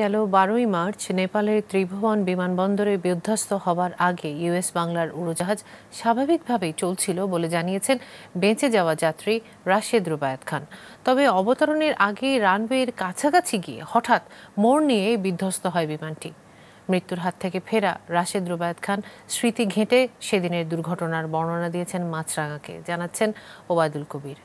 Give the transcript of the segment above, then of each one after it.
গেল বারোই মার্চ নেপালের ত্রিভুবন বিমানবন্দরে বিধ্বস্ত হবার আগে ইউএস বাংলার উড়োজাহাজ স্বাভাবিকভাবেই চলছিল বলে জানিয়েছেন বেঁচে যাওয়া যাত্রী রাশেদ রুবায়াত খান তবে অবতরণের আগে রানওয়ের কাছাকাছি গিয়ে হঠাৎ মোড় নিয়ে বিধ্বস্ত হয় বিমানটি মৃত্যুর হাত থেকে ফেরা রাশেদ রুবায়াত খান স্মৃতি ঘেঁটে সেদিনের দুর্ঘটনার বর্ণনা দিয়েছেন মাছরাঙাকে জানাচ্ছেন ওবায়দুল কবির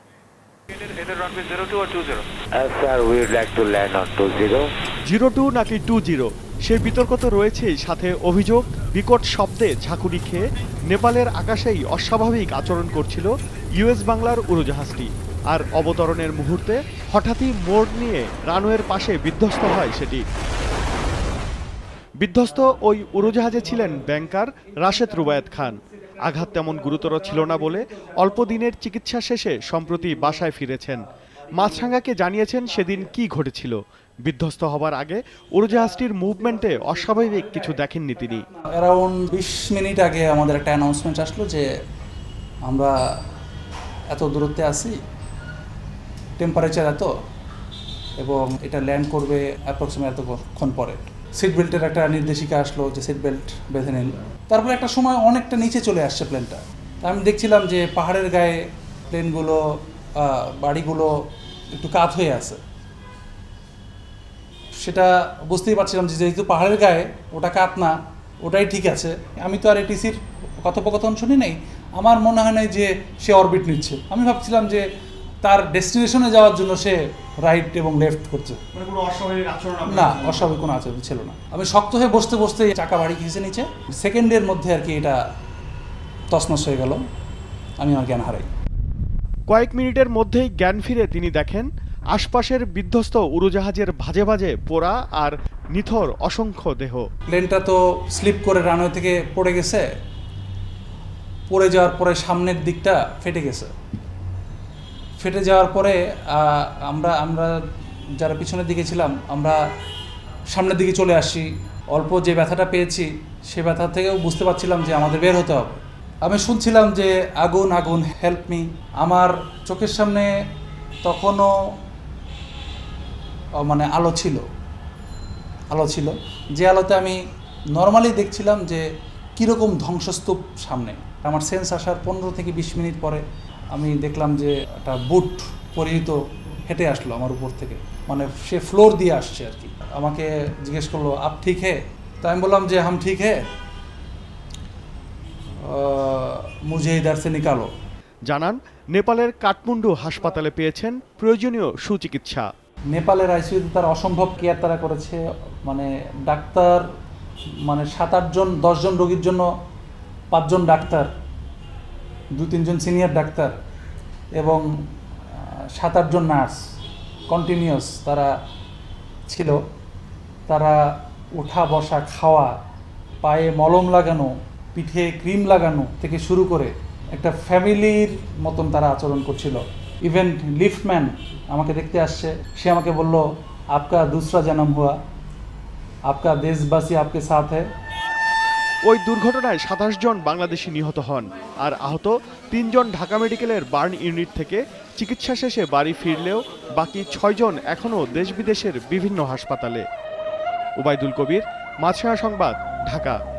জিরো টু নাকি টু জিরো সে বিতর্ক তো রয়েছেই সাথে অভিযোগ বিকট শব্দে ঝাঁকুনি খেয়ে নেপালের আকাশেই অস্বাভাবিক আচরণ করছিল ইউএস বাংলার উড়োজাহাজটি আর অবতরণের মুহূর্তে হঠাৎই মোড় নিয়ে রানওয়ের পাশে বিধ্বস্ত হয় সেটি বিধ্বস্ত ওই উড়োজাহাজে ছিলেন ব্যাংকার রাশেদ রুবায়েত খান আঘাত তেমন গুরুতর ছিল না বলে অল্প দিনের চিকিৎসা শেষে সম্প্রতি বাসায় ফিরেছেন মাছরাঙ্গাকে জানিয়েছেন সেদিন কি ঘটেছিল বিধ্বস্ত হবার আগে উড়োজাহাজটির মুভমেন্টে অস্বাভাবিক কিছু দেখেননি তিনি অ্যারাউন্ড বিশ মিনিট আগে আমাদের একটা অ্যানাউন্সমেন্ট আসলো যে আমরা এত দূরত্বে আছি টেম্পারেচার এত এবং এটা ল্যান্ড করবে অ্যাপ্রক্সিমেট এতক্ষণ পরে সিট বেল্টের একটা নির্দেশিকা আসলো যে সিট বেল্ট বেঁধে নিন তারপরে একটা সময় অনেকটা নিচে চলে আসছে প্লেনটা আমি দেখছিলাম যে পাহাড়ের গায়ে প্লেনগুলো বাড়িগুলো একটু কাত হয়ে আছে সেটা বুঝতেই পারছিলাম যে যেহেতু পাহাড়ের গায়ে ওটা কাত না ওটাই ঠিক আছে আমি তো আর এটিসির কথোপকথন শুনি নাই আমার মনে হয় না যে সে অরবিট নিচ্ছে আমি ভাবছিলাম যে তার ডেস্টিনেশনে যাওয়ার জন্য সে রাইট এবং লেফট করছে মানে না অস্বাভাবিক কোনো আচরণ ছিল না আমি শক্ত হয়ে বসতে বসতে চাকা বাড়ি ঘিসে নিচে সেকেন্ডের মধ্যে আর কি এটা তসমস হয়ে গেল আমি আমার জ্ঞান হারাই কয়েক মিনিটের মধ্যেই জ্ঞান ফিরে তিনি দেখেন আশপাশের বিধ্বস্ত উড়োজাহাজের ভাজে ভাজে পোড়া আর নিথর অসংখ্য দেহ প্লেনটা তো স্লিপ করে রানওয়ে থেকে পড়ে গেছে পড়ে যাওয়ার পরে সামনের দিকটা ফেটে গেছে ফেটে যাওয়ার পরে আমরা আমরা যারা পিছনের দিকে ছিলাম আমরা সামনের দিকে চলে আসি অল্প যে ব্যথাটা পেয়েছি সে ব্যথা থেকেও বুঝতে পারছিলাম যে আমাদের বের হতে হবে আমি শুনছিলাম যে আগুন আগুন হেল্প মি আমার চোখের সামনে তখনও মানে আলো ছিল আলো ছিল যে আলোতে আমি নর্মালি দেখছিলাম যে কীরকম ধ্বংসস্তূপ সামনে আমার সেন্স আসার পনেরো থেকে বিশ মিনিট পরে আমি দেখলাম যে একটা বুট পরিহিত হেঁটে আসলো আমার উপর থেকে মানে সে ফ্লোর দিয়ে আসছে আর কি আমাকে জিজ্ঞেস করলো আপ ঠিক হে তো আমি বললাম যে হাম ঠিক হে মুজাহিদার নিকালো জানান নেপালের কাঠমান্ডু হাসপাতালে পেয়েছেন প্রয়োজনীয় সুচিকিৎসা নেপালের আইসিইউতে তার অসম্ভব কেয়ার তারা করেছে মানে ডাক্তার মানে সাত আটজন দশজন রোগীর জন্য পাঁচজন ডাক্তার দু তিনজন সিনিয়র ডাক্তার এবং সাত আটজন নার্স কন্টিনিউস তারা ছিল তারা ওঠা বসা খাওয়া পায়ে মলম লাগানো পিঠে ক্রিম লাগানো থেকে শুরু করে একটা ফ্যামিলির মতন তারা আচরণ করছিল ইভেন লিফটম্যান আমাকে দেখতে আসছে সে আমাকে বলল আপকা দুসরা জনম হুয়া আপকা দেশবাসী আপকে সাথ ওই দুর্ঘটনায় সাতাশ জন বাংলাদেশি নিহত হন আর আহত তিনজন ঢাকা মেডিকেলের বার্ন ইউনিট থেকে চিকিৎসা শেষে বাড়ি ফিরলেও বাকি ছয়জন এখনও দেশ বিদেশের বিভিন্ন হাসপাতালে ওবায়দুল কবির মাছায়া সংবাদ ঢাকা